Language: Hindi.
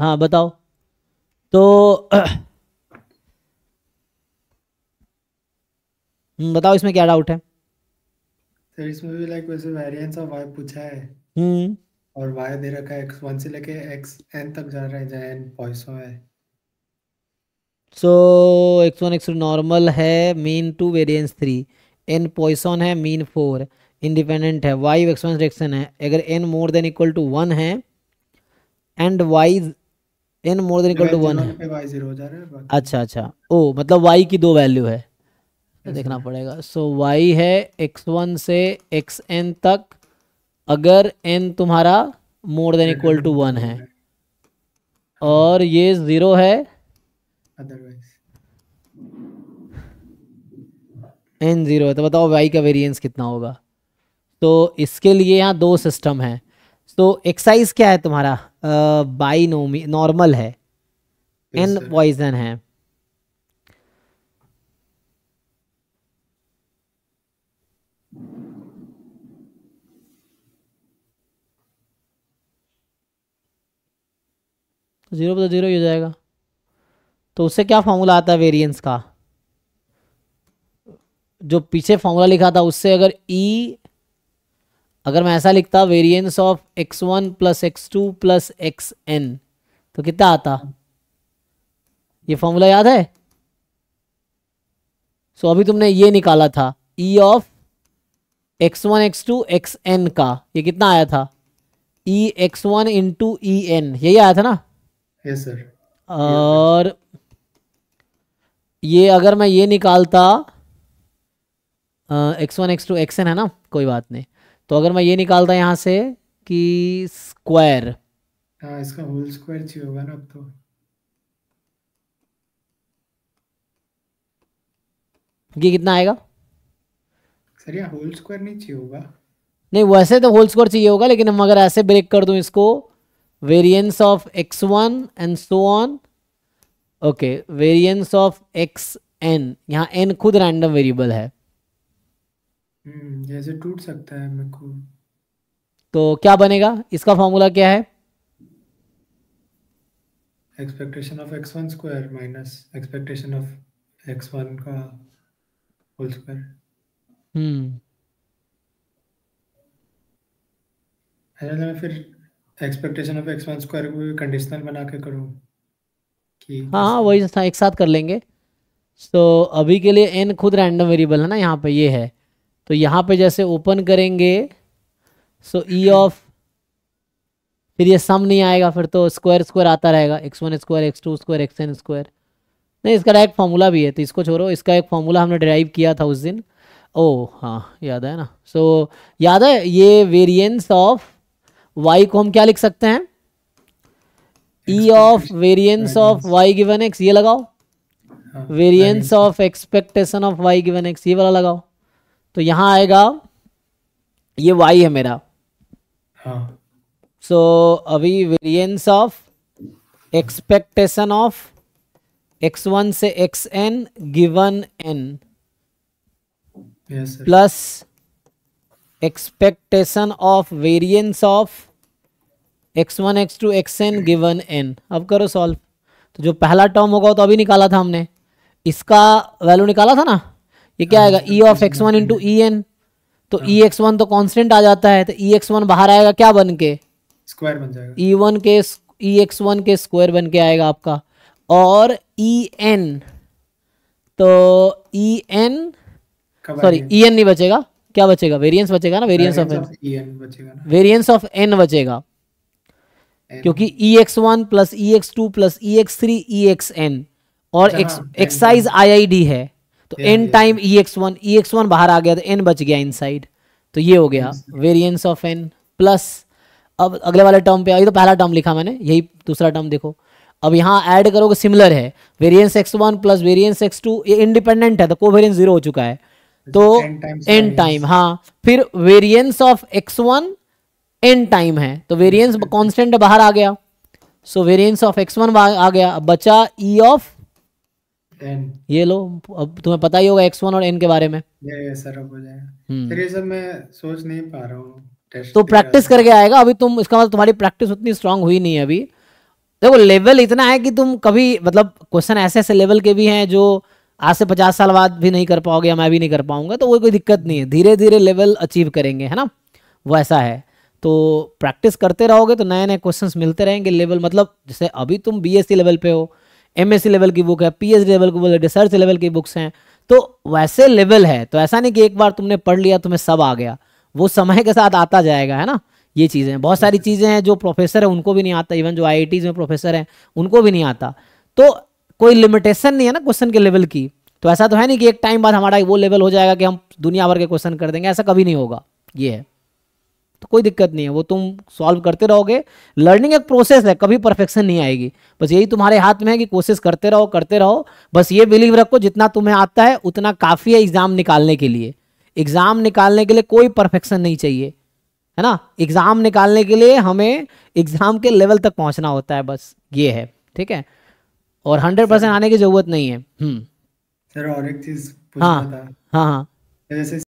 हाँ बताओ तो हम्म, बताओ इसमें क्या डाउट है सर तो इसमें भी लाइक वैसे वेरिएंस ऑफ वाई पूछा है हम्म और वाई दे रखा है x1 से लेके xn तक जा रहा है जहाँ n पॉइसन है सो x1 x2 नॉर्मल है मीन 2 वेरिएंस 3 n पॉइसन है मीन 4 इंडिपेंडेंट है y x1 से है अगर n more than equal to 1 है and y N more than equal to one है अच्छा अच्छा ओ मतलब वाई की दो वैल्यू है देखना पड़ेगा सो वाई है एक्स वन से एक्स एन तक अगर एन तुम्हारा more than equal to one है और ये ज़ीरो है एन ज़ीरो है तो बताओ वाई का वेरिएंस कितना होगा तो इसके लिए यहाँ दो सिस्टम है तो एक्साइज क्या है तुम्हारा बाई नोमी नॉर्मल है एन पॉइजन है जीरो पर तो जीरो ही हो जाएगा तो उससे क्या फॉर्मूला आता है वेरिएंस का जो पीछे फॉर्मूला लिखा था उससे अगर ई e अगर मैं ऐसा लिखता variance of X one plus X two plus X N तो कितना आता ये फॉर्मूला याद है सो so, अभी तुमने ये निकाला था E of X one X two X N का ये कितना आया था E X one into E N यही आया था ना yes, और ये अगर मैं ये निकालता X one X two X N है ना कोई बात नहीं तो अगर मैं ये निकालता यहाँ से कि स्क्वायर हाँ इसका होल स्क्वायर चाहिए होगा ना अब तो ये कितना आएगा सर यहाँ होल स्क्वायर नहीं चाहिए होगा नहीं वैसे तो होल स्क्वायर चाहिए होगा लेकिन हम अगर ऐसे ब्रेक कर दूं इसको variance of X one and so on okay variance of X N यहाँ एन खुद रैंडम वेरिएबल है हम्म, जैसे टूट सकता है मेरे को तो क्या बनेगा इसका फॉर्मूला क्या है expectation of X one square minus expectation of X one का होल स्क्वायर हम्म तो मैं फिर expectation of X one square को कंडीशनल बना के करूँ हाँ हाँ वही हाँ, एक साथ कर लेंगे तो so, अभी के लिए एन खुद रैंडम वेरिएबल है ना यहाँ पे ये है तो यहाँ पे जैसे ओपन करेंगे सो ई ऑफ फिर ये सम नहीं आएगा फिर तो स्क्वायर स्क्वायर आता रहेगा X one square X two square X N square नहीं इसका डायरेक्ट फार्मूला भी है तो इसको छोड़ो इसका एक फार्मूला हमने ड्राइव किया था उस दिन ओ हाँ याद है ना सो so, याद है ये वेरिएंस ऑफ वाई को हम क्या लिख सकते हैं E of variance of Y given X ये लगाओ variance of expectation of Y given X ये वाला लगाओ तो यहाँ आएगा ये वाई है मेरा सो हाँ। अभी variance of expectation of X one से X N given N plus expectation of variance of X one X two X N given N अब करो सॉल्व तो जो पहला टर्म होगा तो अभी निकाला था हमने इसका वैल्यू निकाला था ना ये क्या आएगा E of X one into E N तो ई एक्स वन तो कॉन्स्टेंट आ जाता है तो ई एक्स वन बाहर आएगा क्या बन के स्क्वायर बन जाएगा ई e वन के ई एक्स वन के स्क्वायर बन के आएगा आपका और ई e एन तो E N sorry E N नहीं बचेगा क्या बचेगा वेरिएंस बचेगा ना variance of N variance of N बचेगा क्योंकि E X one plus E X two plus E X three E X N और एक्साइज आई आई डी है तो N time E X one E X one बाहर आ गया तो एन बच गया इनसाइड तो ये हो गया वेरियंस ऑफ एन प्लस अब अगले वाले टर्म पे आई तो पहला टर्म लिखा मैंने यही दूसरा टर्म देखो अब यहाँ ऐड करोगे सिमिलर है variance X one plus variance X two ये इंडिपेंडेंट है तो कोवेरियंस जीरो हो चुका है तो एन टाइम हाँ फिर variance of X one N time है तो वेरियंस कांस्टेंट बाहर आ गया so variance of X one आ गया बचा ई e ऑफ एन ये लो अब तुम्हें पता ही होगा एक्स वन और एन के बारे में ये ये सर अब हो जाएगा हम्म। फिर ये सब मैं सोच नहीं पा रहा हूँ तो प्रैक्टिस करके आएगा अभी तुम इसका मतलब तुम्हारी प्रैक्टिस उतनी स्ट्रांग हुई नहीं है अभी देखो लेवल इतना है कि तुम कभी मतलब क्वेश्चन ऐसे ऐसे लेवल के भी हैं जो आज से पचास साल बाद भी नहीं कर पाओगे या मैं भी नहीं कर पाऊंगा तो वो कोई दिक्कत नहीं है धीरे धीरे लेवल अचीव करेंगे है ना वो ऐसा है तो प्रैक्टिस करते रहोगे तो नए नए क्वेश्चंस मिलते रहेंगे लेवल मतलब जैसे अभी तुम बीएससी लेवल पे हो एम लेवल की बुक है पी लेवल की बुक है रिसर्च लेवल की बुक्स हैं तो वैसे लेवल है तो ऐसा नहीं कि एक बार तुमने पढ़ लिया तुम्हें सब आ गया वो समय के साथ आता जाएगा है ना ये चीज़ें बहुत सारी चीज़ें हैं जो प्रोफेसर है उनको भी नहीं आता इवन जो आई में प्रोफेसर हैं उनको भी नहीं आता तो कोई लिमिटेशन नहीं है ना क्वेश्चन के लेवल की तो ऐसा तो है नहीं कि एक टाइम बाद हमारा वो लेवल हो जाएगा कि हम दुनिया भर के क्वेश्चन कर देंगे ऐसा कभी नहीं होगा ये है तो कोई दिक्कत नहीं है वो तुम सॉल्व करते रहोगे लर्निंग एक प्रोसेस है कभी परफेक्शन नहीं आएगी बस यही तुम्हारे हाथ में है कि कोशिश करते रहो करते रहो बस ये बिलीव रखो जितना तुम्हें आता है उतना काफ़ी है एग्ज़ाम निकालने के लिए एग्ज़ाम निकालने के लिए कोई परफेक्शन नहीं चाहिए है ना एग्ज़ाम निकालने के लिए हमें एग्ज़ाम के लेवल तक पहुंचना होता है बस ये है ठीक है और हंड्रेड परसेंट आने की जरूरत नहीं है हम्म। सर और एक चीज़ हाँ हाँ हाँ जैसे